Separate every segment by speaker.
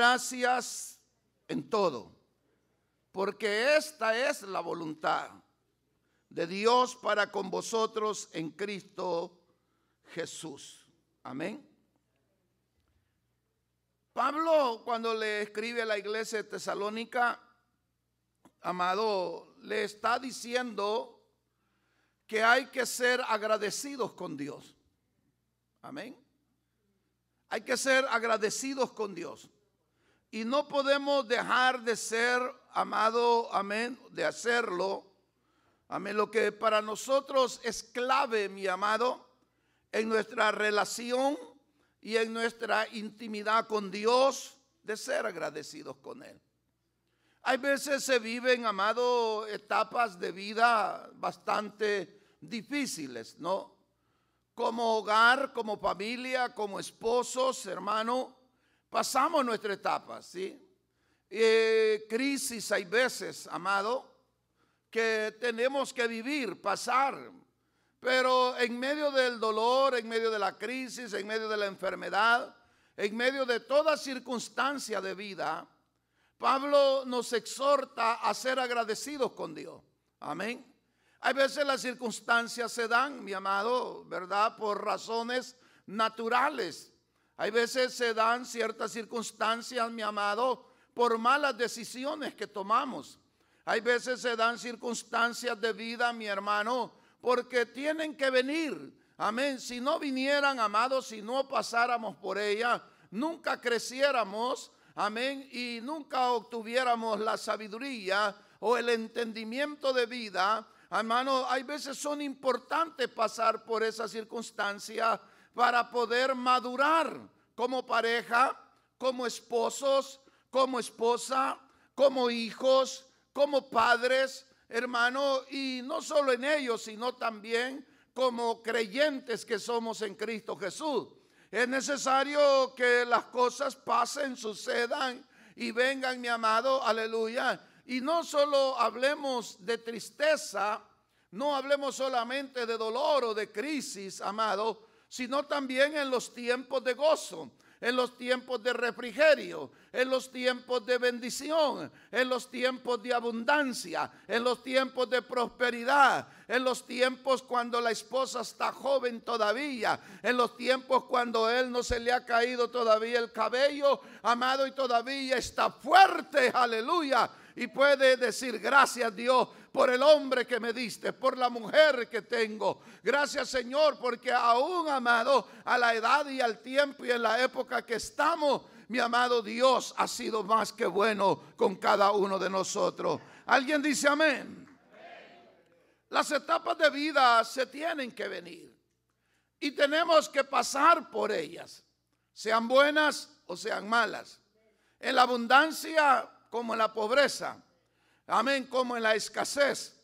Speaker 1: gracias en todo, porque esta es la voluntad de Dios para con vosotros en Cristo Jesús. Amén. Pablo cuando le escribe a la iglesia de Tesalónica, amado, le está diciendo que hay que ser agradecidos con Dios. Amén. Hay que ser agradecidos con Dios. Y no podemos dejar de ser, amado, amén, de hacerlo. Amén, lo que para nosotros es clave, mi amado, en nuestra relación y en nuestra intimidad con Dios, de ser agradecidos con Él. Hay veces se viven, amado, etapas de vida bastante difíciles, ¿no? Como hogar, como familia, como esposos, hermano, pasamos nuestra etapa, ¿sí? Eh, crisis hay veces, amado, que tenemos que vivir, pasar. Pero en medio del dolor, en medio de la crisis, en medio de la enfermedad, en medio de toda circunstancia de vida, Pablo nos exhorta a ser agradecidos con Dios. Amén. Hay veces las circunstancias se dan, mi amado, ¿verdad? Por razones naturales. Hay veces se dan ciertas circunstancias, mi amado, por malas decisiones que tomamos. Hay veces se dan circunstancias de vida, mi hermano, porque tienen que venir. Amén. Si no vinieran, amado, si no pasáramos por ella, nunca creciéramos. Amén. Y nunca obtuviéramos la sabiduría o el entendimiento de vida. Hermano, hay veces son importantes pasar por esa circunstancia para poder madurar como pareja, como esposos, como esposa, como hijos, como padres, hermano, y no solo en ellos, sino también como creyentes que somos en Cristo Jesús. Es necesario que las cosas pasen, sucedan y vengan, mi amado, aleluya. Y no solo hablemos de tristeza, no hablemos solamente de dolor o de crisis, amado, sino también en los tiempos de gozo, en los tiempos de refrigerio, en los tiempos de bendición, en los tiempos de abundancia, en los tiempos de prosperidad, en los tiempos cuando la esposa está joven todavía, en los tiempos cuando él no se le ha caído todavía el cabello, amado, y todavía está fuerte, aleluya. Y puede decir, gracias Dios, por el hombre que me diste, por la mujer que tengo. Gracias Señor, porque aún amado, a la edad y al tiempo y en la época que estamos, mi amado Dios ha sido más que bueno con cada uno de nosotros. ¿Alguien dice amén? Las etapas de vida se tienen que venir y tenemos que pasar por ellas, sean buenas o sean malas, en la abundancia como en la pobreza Amén, como en la escasez.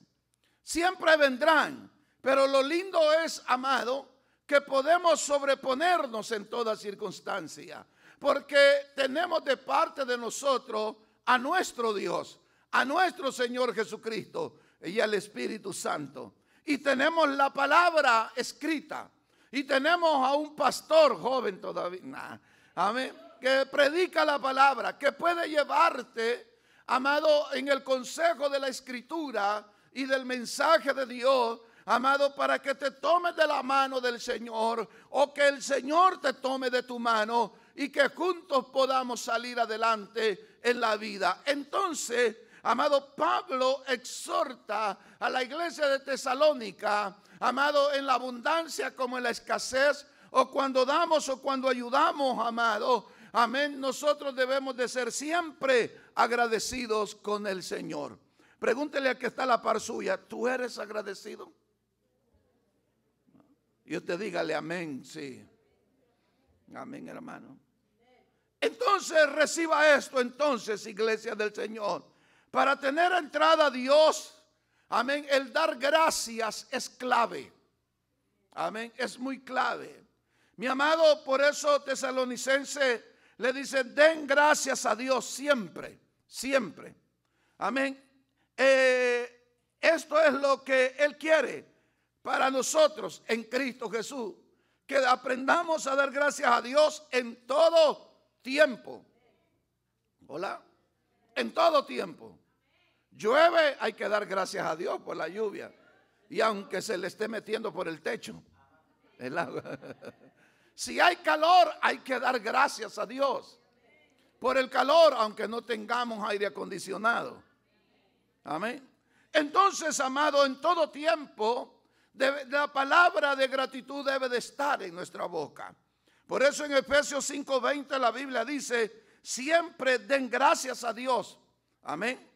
Speaker 1: Siempre vendrán. Pero lo lindo es, amado, que podemos sobreponernos en toda circunstancia. Porque tenemos de parte de nosotros a nuestro Dios, a nuestro Señor Jesucristo y al Espíritu Santo. Y tenemos la palabra escrita. Y tenemos a un pastor joven todavía. amén. Que predica la palabra, que puede llevarte Amado, en el consejo de la escritura y del mensaje de Dios, amado, para que te tomes de la mano del Señor o que el Señor te tome de tu mano y que juntos podamos salir adelante en la vida. Entonces, amado, Pablo exhorta a la iglesia de Tesalónica, amado, en la abundancia como en la escasez, o cuando damos o cuando ayudamos, amado. Amén, nosotros debemos de ser siempre agradecidos con el Señor. Pregúntele a que está la par suya, ¿tú eres agradecido? Y usted dígale amén, sí. Amén, hermano. Entonces reciba esto, entonces, iglesia del Señor. Para tener entrada a Dios, amén, el dar gracias es clave. Amén, es muy clave. Mi amado, por eso tesalonicense le dice, den gracias a Dios siempre siempre. Amén. Eh, esto es lo que Él quiere para nosotros en Cristo Jesús. Que aprendamos a dar gracias a Dios en todo tiempo. Hola. En todo tiempo. Llueve, hay que dar gracias a Dios por la lluvia. Y aunque se le esté metiendo por el techo, Si hay calor, hay que dar gracias a Dios por el calor, aunque no tengamos aire acondicionado. Amén. Entonces, amado, en todo tiempo, la palabra de gratitud debe de estar en nuestra boca. Por eso en Efesios 5:20 la Biblia dice, siempre den gracias a Dios. Amén.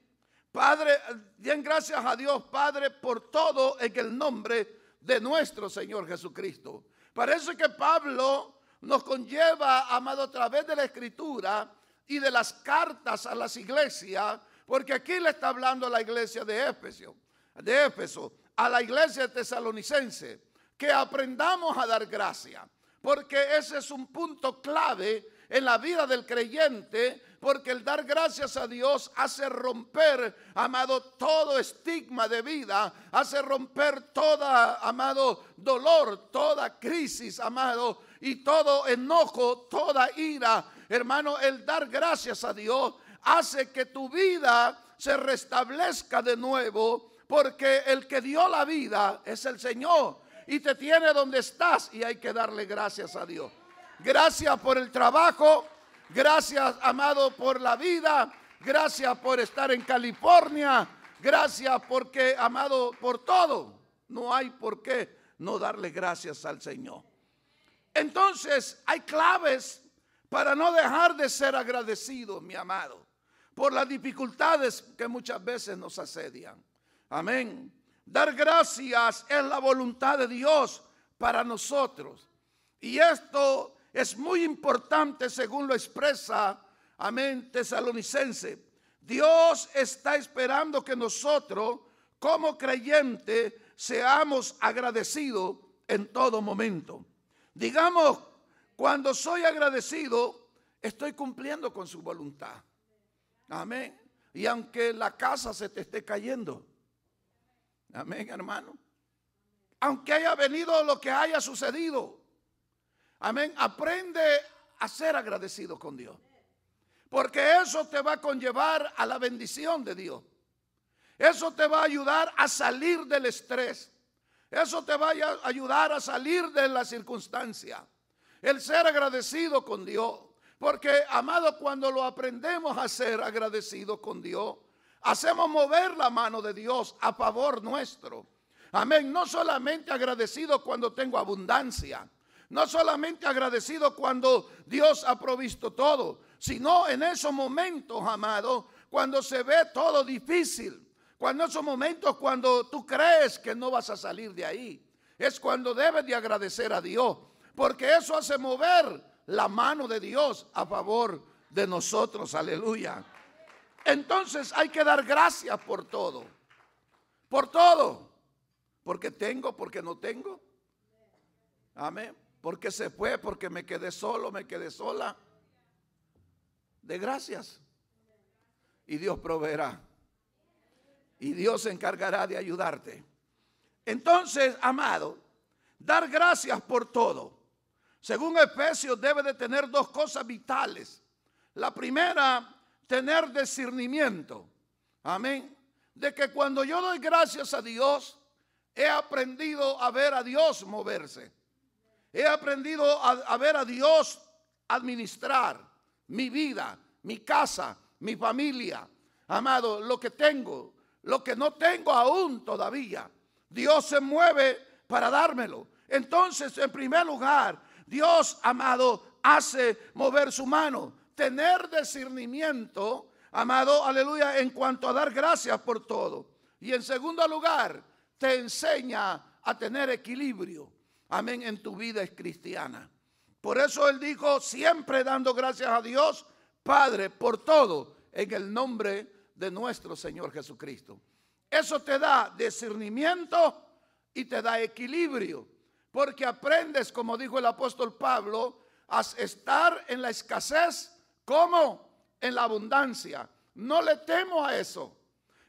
Speaker 1: Padre, den gracias a Dios, Padre, por todo en el nombre de nuestro Señor Jesucristo. Parece que Pablo nos conlleva, amado, a través de la escritura, y de las cartas a las iglesias, porque aquí le está hablando a la iglesia de Éfeso, de Éfeso, a la iglesia tesalonicense, que aprendamos a dar gracia, porque ese es un punto clave en la vida del creyente, porque el dar gracias a Dios hace romper, amado, todo estigma de vida, hace romper toda, amado, dolor, toda crisis, amado, y todo enojo, toda ira, Hermano, el dar gracias a Dios hace que tu vida se restablezca de nuevo, porque el que dio la vida es el Señor y te tiene donde estás y hay que darle gracias a Dios. Gracias por el trabajo, gracias amado por la vida, gracias por estar en California, gracias porque amado por todo. No hay por qué no darle gracias al Señor. Entonces hay claves para no dejar de ser agradecidos, mi amado, por las dificultades que muchas veces nos asedian. Amén. Dar gracias es la voluntad de Dios para nosotros. Y esto es muy importante según lo expresa, amén, tesalonicense. Dios está esperando que nosotros, como creyentes, seamos agradecidos en todo momento. Digamos cuando soy agradecido, estoy cumpliendo con su voluntad. Amén. Y aunque la casa se te esté cayendo. Amén, hermano. Aunque haya venido lo que haya sucedido. Amén. Aprende a ser agradecido con Dios. Porque eso te va a conllevar a la bendición de Dios. Eso te va a ayudar a salir del estrés. Eso te va a ayudar a salir de la circunstancia el ser agradecido con Dios. Porque, amado, cuando lo aprendemos a ser agradecido con Dios, hacemos mover la mano de Dios a favor nuestro. Amén. No solamente agradecido cuando tengo abundancia, no solamente agradecido cuando Dios ha provisto todo, sino en esos momentos, amado, cuando se ve todo difícil, cuando esos momentos cuando tú crees que no vas a salir de ahí, es cuando debes de agradecer a Dios porque eso hace mover la mano de Dios a favor de nosotros, aleluya. Entonces hay que dar gracias por todo, por todo, porque tengo, porque no tengo, amén, porque se fue, porque me quedé solo, me quedé sola, de gracias. Y Dios proveerá, y Dios se encargará de ayudarte. Entonces, amado, dar gracias por todo. Según Efesios debe de tener dos cosas vitales. La primera, tener discernimiento. Amén. De que cuando yo doy gracias a Dios, he aprendido a ver a Dios moverse. He aprendido a, a ver a Dios administrar mi vida, mi casa, mi familia. Amado, lo que tengo, lo que no tengo aún todavía. Dios se mueve para dármelo. Entonces, en primer lugar, Dios, amado, hace mover su mano. Tener discernimiento, amado, aleluya, en cuanto a dar gracias por todo. Y en segundo lugar, te enseña a tener equilibrio. Amén, en tu vida es cristiana. Por eso él dijo, siempre dando gracias a Dios, Padre, por todo, en el nombre de nuestro Señor Jesucristo. Eso te da discernimiento y te da equilibrio porque aprendes, como dijo el apóstol Pablo, a estar en la escasez como en la abundancia. No le temo a eso.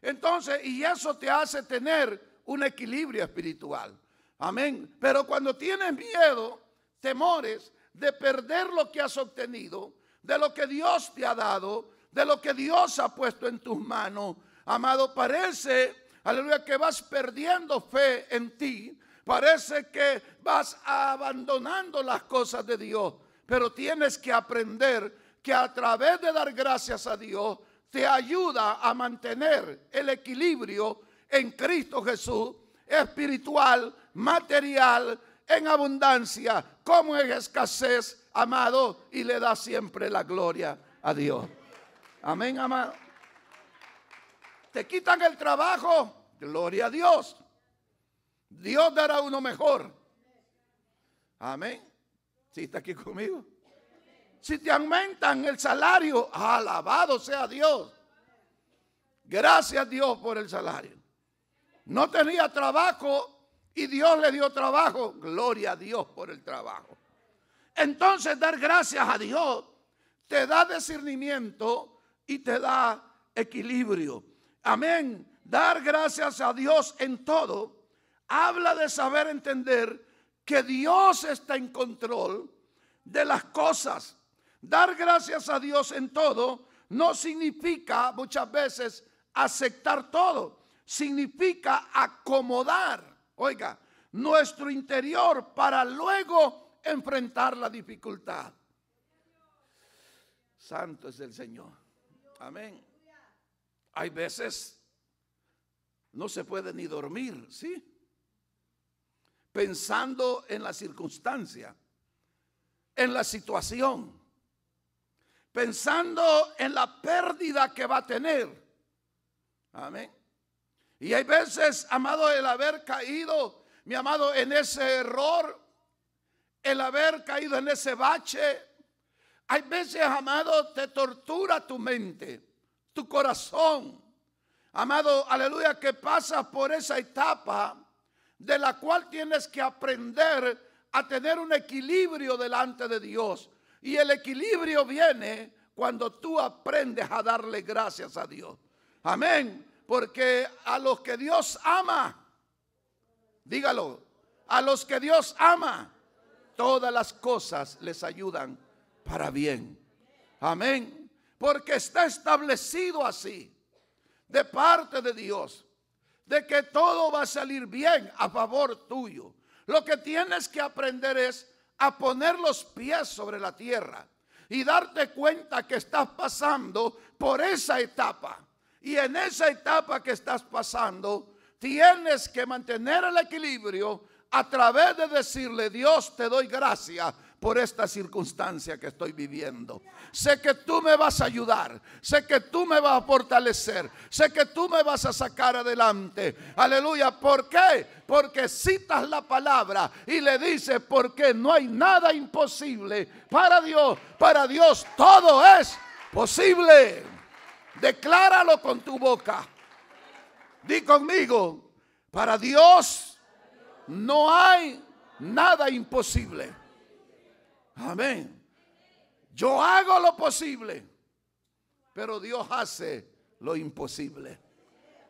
Speaker 1: Entonces, y eso te hace tener un equilibrio espiritual. Amén. Pero cuando tienes miedo, temores de perder lo que has obtenido, de lo que Dios te ha dado, de lo que Dios ha puesto en tus manos, amado, parece, aleluya, que vas perdiendo fe en ti, Parece que vas abandonando las cosas de Dios, pero tienes que aprender que a través de dar gracias a Dios te ayuda a mantener el equilibrio en Cristo Jesús, espiritual, material, en abundancia, como en escasez, amado, y le da siempre la gloria a Dios. Amén, amado. Te quitan el trabajo, gloria a Dios. Dios dará uno mejor. Amén. Si está aquí conmigo. Si te aumentan el salario, alabado sea Dios. Gracias a Dios por el salario. No tenía trabajo y Dios le dio trabajo. Gloria a Dios por el trabajo. Entonces dar gracias a Dios te da discernimiento y te da equilibrio. Amén. Dar gracias a Dios en todo habla de saber entender que Dios está en control de las cosas. Dar gracias a Dios en todo no significa muchas veces aceptar todo, significa acomodar, oiga, nuestro interior para luego enfrentar la dificultad. Santo es el Señor. Amén. Hay veces no se puede ni dormir, ¿sí? pensando en la circunstancia, en la situación, pensando en la pérdida que va a tener. Amén. Y hay veces, amado, el haber caído, mi amado, en ese error, el haber caído en ese bache, hay veces, amado, te tortura tu mente, tu corazón. Amado, aleluya, que pasas por esa etapa de la cual tienes que aprender a tener un equilibrio delante de Dios. Y el equilibrio viene cuando tú aprendes a darle gracias a Dios. Amén. Porque a los que Dios ama, dígalo, a los que Dios ama, todas las cosas les ayudan para bien. Amén. Porque está establecido así de parte de Dios de que todo va a salir bien a favor tuyo. Lo que tienes que aprender es a poner los pies sobre la tierra y darte cuenta que estás pasando por esa etapa. Y en esa etapa que estás pasando, tienes que mantener el equilibrio a través de decirle, Dios, te doy gracias por esta circunstancia que estoy viviendo. Sé que tú me vas a ayudar, sé que tú me vas a fortalecer, sé que tú me vas a sacar adelante. Aleluya, ¿por qué? Porque citas la palabra y le dices, porque no hay nada imposible para Dios, para Dios todo es posible. Decláralo con tu boca. Di conmigo, para Dios no hay nada imposible. Amén. Yo hago lo posible, pero Dios hace lo imposible.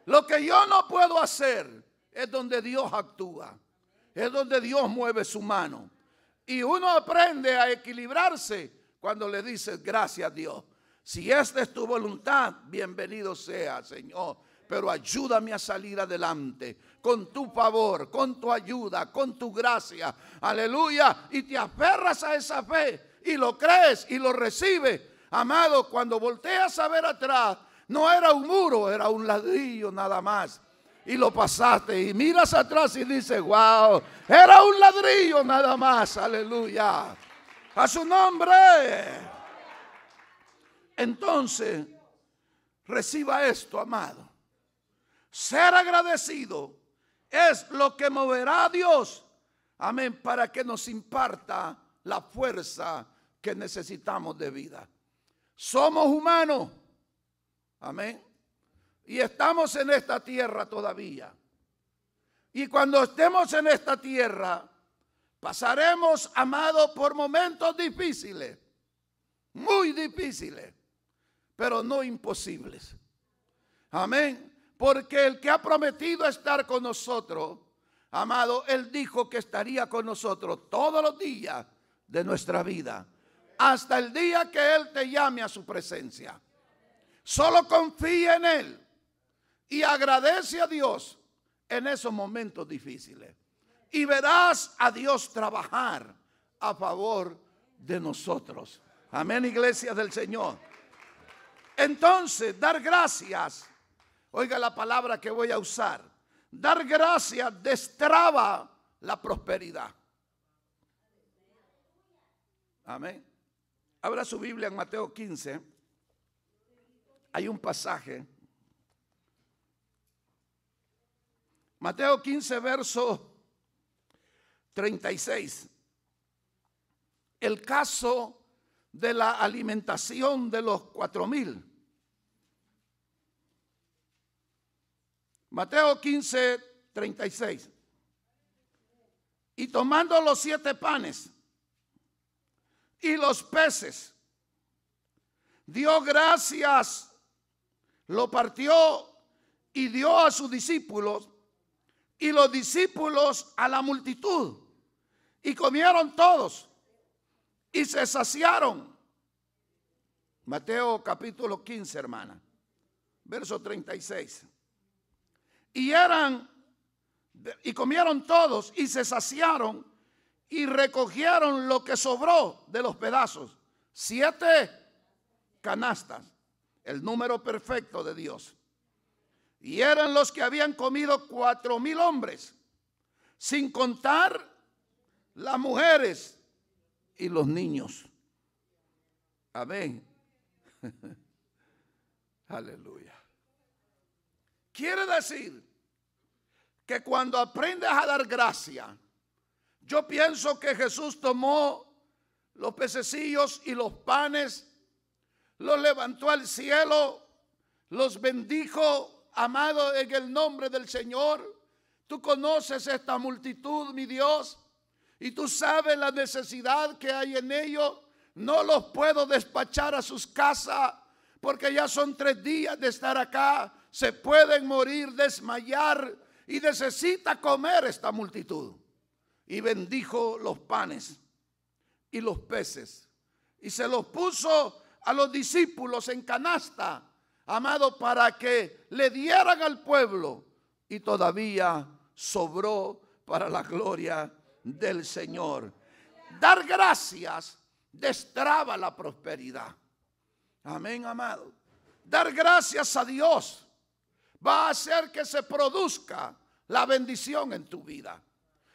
Speaker 1: Lo que yo no puedo hacer es donde Dios actúa, es donde Dios mueve su mano. Y uno aprende a equilibrarse cuando le dices gracias a Dios. Si esta es tu voluntad, bienvenido sea, Señor. Pero ayúdame a salir adelante con tu favor, con tu ayuda, con tu gracia. Aleluya. Y te aferras a esa fe y lo crees y lo recibes. Amado, cuando volteas a ver atrás, no era un muro, era un ladrillo nada más. Y lo pasaste y miras atrás y dices, wow, era un ladrillo nada más. Aleluya. A su nombre. Entonces, reciba esto, amado. Ser agradecido es lo que moverá a Dios. Amén, para que nos imparta la fuerza que necesitamos de vida. Somos humanos. Amén. Y estamos en esta tierra todavía. Y cuando estemos en esta tierra, pasaremos, amado, por momentos difíciles. Muy difíciles, pero no imposibles. Amén. Porque el que ha prometido estar con nosotros, amado, Él dijo que estaría con nosotros todos los días de nuestra vida, hasta el día que Él te llame a su presencia. Solo confía en Él y agradece a Dios en esos momentos difíciles. Y verás a Dios trabajar a favor de nosotros. Amén, iglesia del Señor. Entonces, dar gracias Oiga la palabra que voy a usar. Dar gracias destraba la prosperidad. Amén. Abra su Biblia en Mateo 15. Hay un pasaje. Mateo 15, verso 36. El caso de la alimentación de los cuatro mil. Mateo 15, 36. Y tomando los siete panes y los peces, dio gracias, lo partió y dio a sus discípulos y los discípulos a la multitud. Y comieron todos y se saciaron. Mateo capítulo 15, hermana, verso 36. Y eran, y comieron todos y se saciaron y recogieron lo que sobró de los pedazos. Siete canastas, el número perfecto de Dios. Y eran los que habían comido cuatro mil hombres, sin contar las mujeres y los niños. Amén. Aleluya. Quiere decir que cuando aprendes a dar gracia, yo pienso que Jesús tomó los pececillos y los panes, los levantó al cielo, los bendijo, amado en el nombre del Señor. Tú conoces esta multitud, mi Dios, y tú sabes la necesidad que hay en ellos. No los puedo despachar a sus casas porque ya son tres días de estar acá se pueden morir, desmayar y necesita comer esta multitud. Y bendijo los panes y los peces y se los puso a los discípulos en canasta, amado, para que le dieran al pueblo y todavía sobró para la gloria del Señor. Dar gracias destraba la prosperidad. Amén, amado. Dar gracias a Dios va a hacer que se produzca la bendición en tu vida.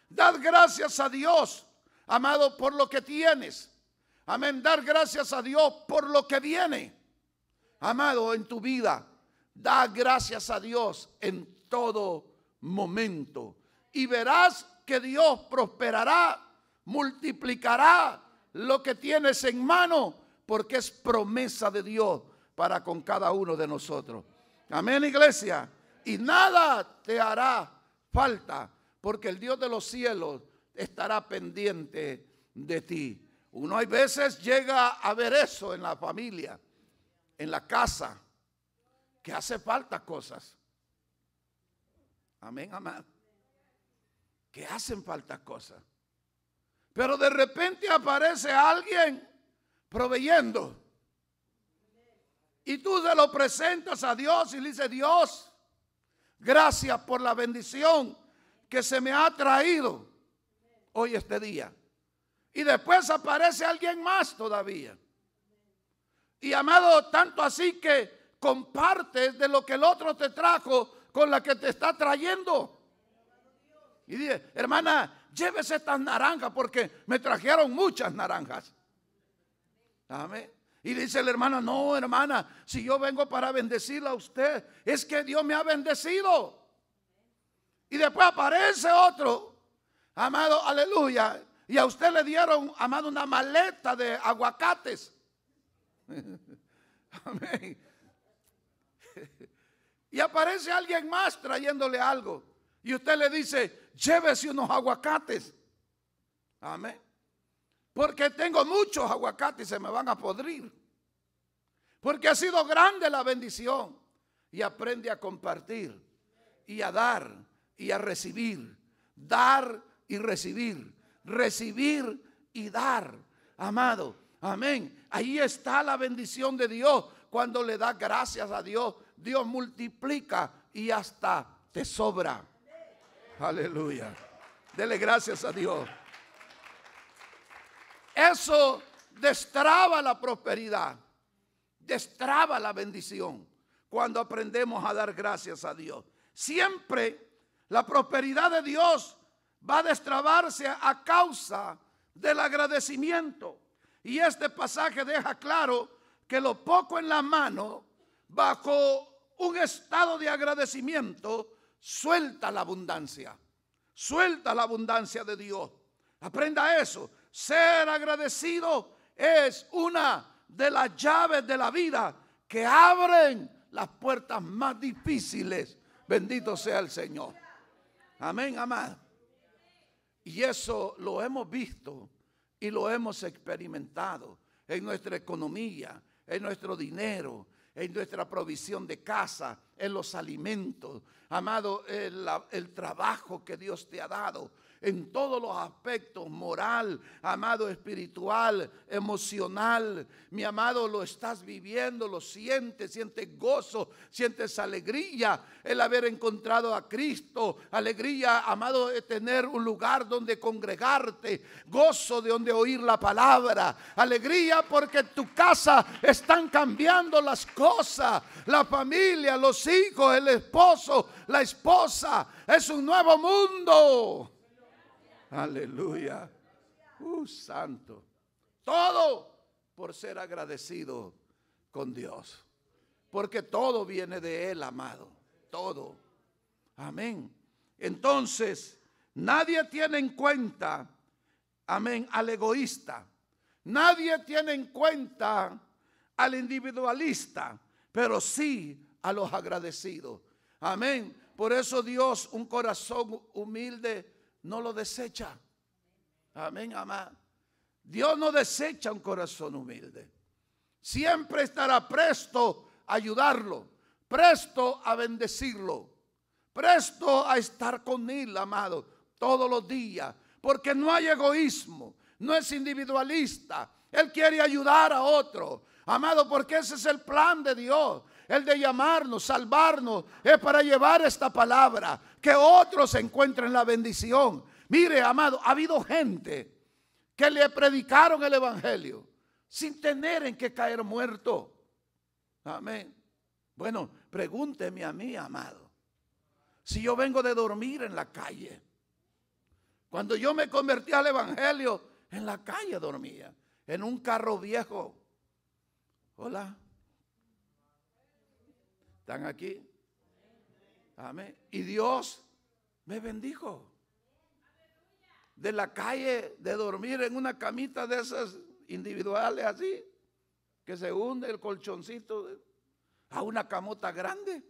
Speaker 1: Dad gracias a Dios, amado, por lo que tienes. Amén. Dar gracias a Dios por lo que viene. Amado, en tu vida, da gracias a Dios en todo momento. Y verás que Dios prosperará, multiplicará lo que tienes en mano, porque es promesa de Dios para con cada uno de nosotros. Amén, iglesia. Y nada te hará falta, porque el Dios de los cielos estará pendiente de ti. Uno hay veces llega a ver eso en la familia, en la casa, que hace falta cosas. Amén, amén. Que hacen falta cosas. Pero de repente aparece alguien proveyendo. Y tú se lo presentas a Dios y le dices, Dios, gracias por la bendición que se me ha traído hoy este día. Y después aparece alguien más todavía. Y amado, tanto así que compartes de lo que el otro te trajo con la que te está trayendo. Y dice, hermana, llévese estas naranjas porque me trajeron muchas naranjas. Amén. Y dice la hermana, no hermana, si yo vengo para bendecirla a usted, es que Dios me ha bendecido. Y después aparece otro, amado, aleluya. Y a usted le dieron, amado, una maleta de aguacates. Amén. Y aparece alguien más trayéndole algo. Y usted le dice, llévese unos aguacates. Amén. Porque tengo muchos aguacates y se me van a podrir. Porque ha sido grande la bendición. Y aprende a compartir y a dar y a recibir. Dar y recibir. Recibir y dar. Amado, amén. Ahí está la bendición de Dios. Cuando le das gracias a Dios, Dios multiplica y hasta te sobra. Aleluya. Dele gracias a Dios. Eso destraba la prosperidad, destraba la bendición cuando aprendemos a dar gracias a Dios. Siempre la prosperidad de Dios va a destrabarse a causa del agradecimiento. Y este pasaje deja claro que lo poco en la mano, bajo un estado de agradecimiento, suelta la abundancia. Suelta la abundancia de Dios. Aprenda eso. Ser agradecido es una de las llaves de la vida que abren las puertas más difíciles. Bendito sea el Señor. Amén, amado. Y eso lo hemos visto y lo hemos experimentado en nuestra economía, en nuestro dinero, en nuestra provisión de casa, en los alimentos. Amado, eh, el, trabajo que Dios te ha dado en todos los aspectos, moral, amado espiritual, emocional. Mi amado, lo estás viviendo, lo sientes, sientes gozo, sientes alegría, el haber encontrado a Cristo, alegría, amado, de tener un lugar donde congregarte, gozo de donde oír la palabra, alegría porque tu casa están cambiando las cosas, la familia, los hijos, el esposo, la esposa, es un nuevo mundo. Aleluya. Uh, santo. Todo por ser agradecido con Dios. Porque todo viene de Él, amado. Todo. Amén. Entonces, nadie tiene en cuenta, amén, al egoísta. Nadie tiene en cuenta al individualista, pero sí a los agradecidos. Amén. Por eso Dios, un corazón humilde, no lo desecha. Amén, amado Dios no desecha un corazón humilde. Siempre estará presto a ayudarlo, presto a bendecirlo, presto a estar con él, amado, todos los días. Porque no hay egoísmo, no es individualista. Él quiere ayudar a otro. Amado, porque ese es el plan de Dios el de llamarnos, salvarnos, es para llevar esta palabra, que otros encuentren la bendición. Mire, amado, ha habido gente que le predicaron el Evangelio sin tener en que caer muerto. Amén. Bueno, pregúnteme a mí, amado, si yo vengo de dormir en la calle. Cuando yo me convertí al Evangelio, en la calle dormía, en un carro viejo. Hola. ¿Están aquí? Amén. Y Dios me bendijo. De la calle, de dormir en una camita de esas individuales así, que se hunde el colchoncito, a una camota grande,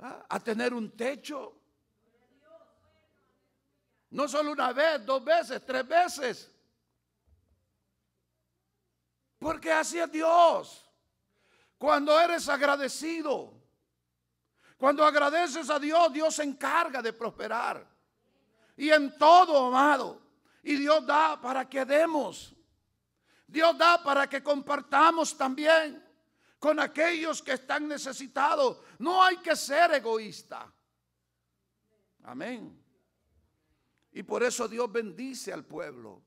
Speaker 1: ah, a, tener un techo. No solo una vez, dos veces, tres veces. Porque así es Dios. Cuando eres agradecido, cuando agradeces a Dios, Dios se encarga de prosperar. Y en todo, amado. Y Dios da para que demos. Dios da para que compartamos también con aquellos que están necesitados. No hay que ser egoísta. Amén. Y por eso Dios bendice al pueblo.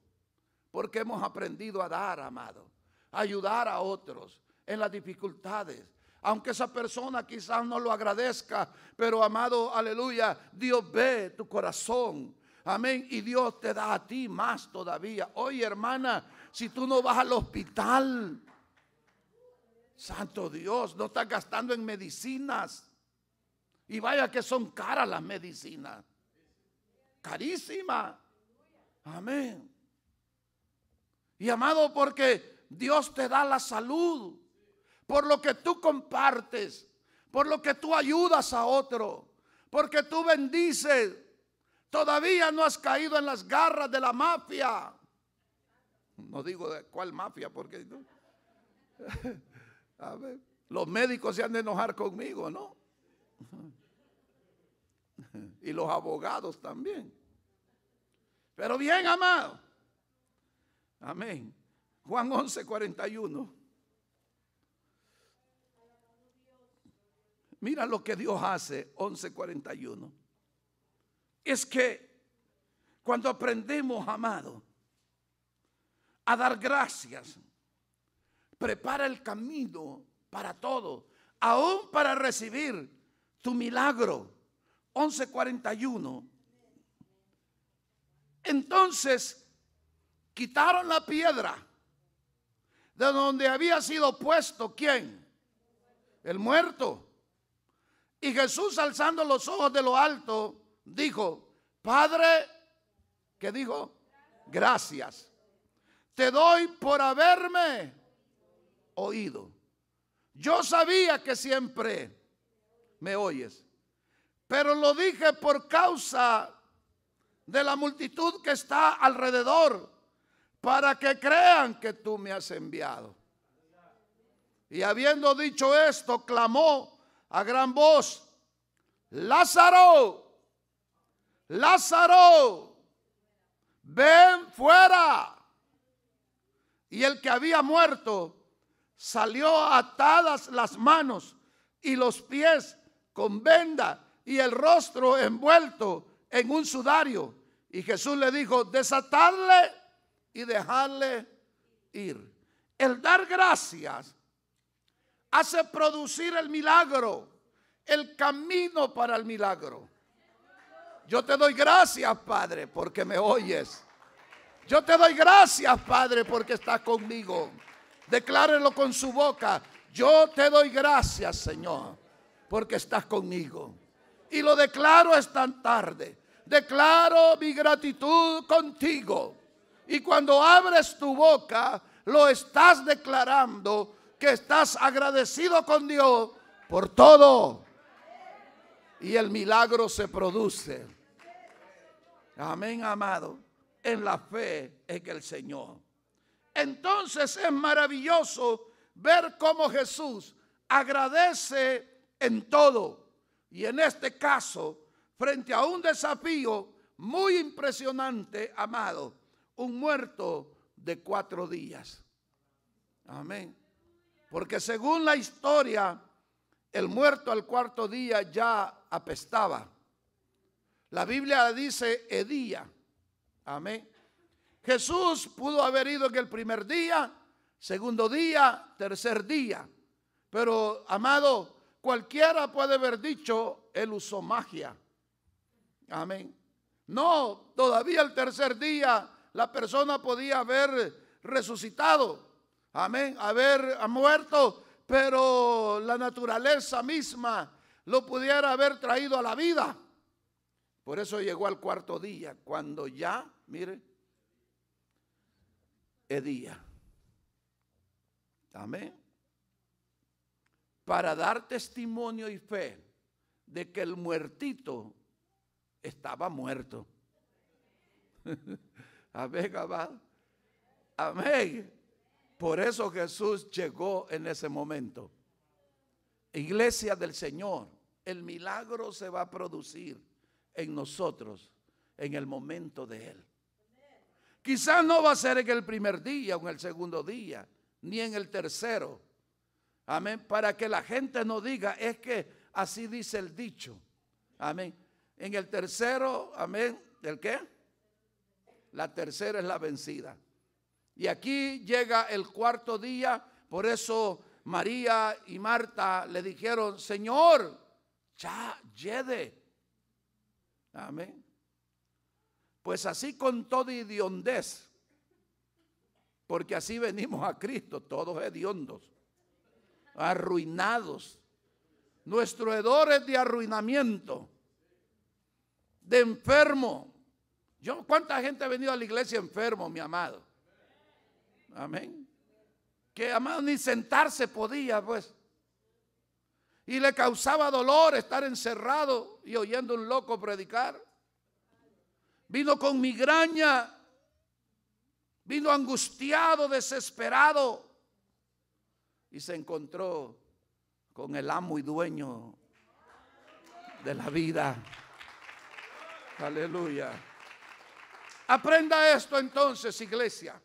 Speaker 1: Porque hemos aprendido a dar, amado. A ayudar a otros en las dificultades. Aunque esa persona quizás no lo agradezca, pero amado, aleluya, Dios ve tu corazón. Amén. Y Dios te da a ti más todavía. Oye, hermana, si tú no vas al hospital, santo Dios, no estás gastando en medicinas. Y vaya que son caras las medicinas. Carísima. Amén. Y amado, porque Dios te da la salud por lo que tú compartes, por lo que tú ayudas a otro, porque tú bendices. Todavía no has caído en las garras de la mafia. No digo de cuál mafia, porque los médicos se han de enojar conmigo, ¿no? y los abogados también. Pero bien, amado. Amén. Juan 11, 41. Mira lo que Dios hace, 11:41. Es que cuando aprendemos, amado, a dar gracias, prepara el camino para todo, aún para recibir tu milagro. 11:41. Entonces quitaron la piedra de donde había sido puesto quién? El muerto. Y Jesús alzando los ojos de lo alto, dijo, Padre, ¿qué dijo? Gracias. Te doy por haberme oído. Yo sabía que siempre me oyes, pero lo dije por causa de la multitud que está alrededor, para que crean que tú me has enviado. Y habiendo dicho esto, clamó a gran voz, Lázaro, Lázaro, ven fuera. Y el que había muerto salió atadas las manos y los pies con venda y el rostro envuelto en un sudario. Y Jesús le dijo, desatarle y dejarle ir. El dar gracias hace producir el milagro, el camino para el milagro. Yo te doy gracias, Padre, porque me oyes. Yo te doy gracias, Padre, porque estás conmigo. Declárelo con su boca. Yo te doy gracias, Señor, porque estás conmigo. Y lo declaro esta tarde. Declaro mi gratitud contigo. Y cuando abres tu boca, lo estás declarando que estás agradecido con Dios por todo. Y el milagro se produce. Amén, amado. En la fe en el Señor. Entonces es maravilloso ver cómo Jesús agradece en todo. Y en este caso, frente a un desafío muy impresionante, amado, un muerto de cuatro días. Amén. Porque según la historia, el muerto al cuarto día ya apestaba. La Biblia dice Edía. Amén. Jesús pudo haber ido en el primer día, segundo día, tercer día. Pero, amado, cualquiera puede haber dicho, él usó magia. Amén. No, todavía el tercer día la persona podía haber resucitado amén, haber muerto, pero la naturaleza misma lo pudiera haber traído a la vida. Por eso llegó al cuarto día, cuando ya, mire, Edía, día. Amén. Para dar testimonio y fe de que el muertito estaba muerto. Amén, amado. Amén. Por eso Jesús llegó en ese momento. Iglesia del Señor, el milagro se va a producir en nosotros en el momento de Él. Quizás no va a ser en el primer día o en el segundo día, ni en el tercero. Amén. Para que la gente no diga, es que así dice el dicho. Amén. En el tercero, amén. ¿El qué? La tercera es la vencida. Y aquí llega el cuarto día, por eso María y Marta le dijeron, Señor, ya llede. Amén. Pues así con toda idiondez, porque así venimos a Cristo, todos hediondos, arruinados. Nuestro hedor es de arruinamiento, de enfermo. Yo, ¿Cuánta gente ha venido a la iglesia enfermo, mi amado? Amén. Que amado ni sentarse podía, pues. Y le causaba dolor estar encerrado y oyendo un loco predicar. Vino con migraña. Vino angustiado, desesperado. Y se encontró con el amo y dueño de la vida. Aleluya. Aprenda esto entonces, iglesia.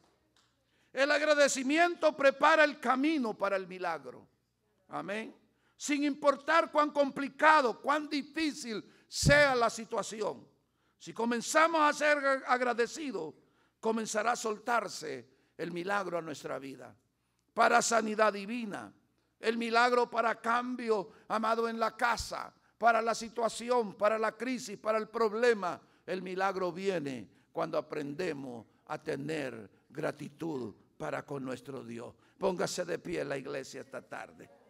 Speaker 1: El agradecimiento prepara el camino para el milagro. Amén. Sin importar cuán complicado, cuán difícil sea la situación. Si comenzamos a ser agradecidos, comenzará a soltarse el milagro a nuestra vida. Para sanidad divina, el milagro para cambio, amado, en la casa, para la situación, para la crisis, para el problema. El milagro viene cuando aprendemos a tener gratitud para con nuestro Dios. Póngase de pie en la iglesia esta tarde.